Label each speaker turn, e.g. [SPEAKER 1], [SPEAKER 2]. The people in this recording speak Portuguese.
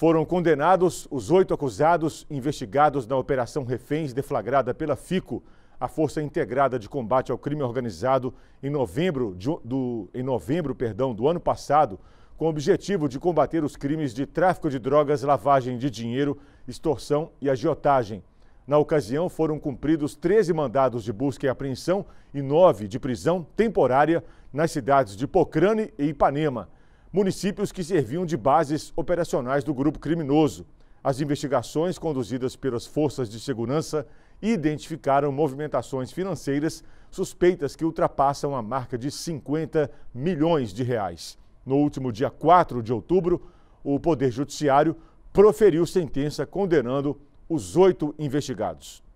[SPEAKER 1] Foram condenados os oito acusados investigados na Operação Reféns deflagrada pela FICO, a Força Integrada de Combate ao Crime Organizado, em novembro, de, do, em novembro perdão, do ano passado, com o objetivo de combater os crimes de tráfico de drogas, lavagem de dinheiro, extorsão e agiotagem. Na ocasião, foram cumpridos 13 mandados de busca e apreensão e nove de prisão temporária nas cidades de Pocrane e Ipanema municípios que serviam de bases operacionais do grupo criminoso. As investigações conduzidas pelas forças de segurança identificaram movimentações financeiras suspeitas que ultrapassam a marca de 50 milhões de reais. No último dia 4 de outubro, o Poder Judiciário proferiu sentença condenando os oito investigados.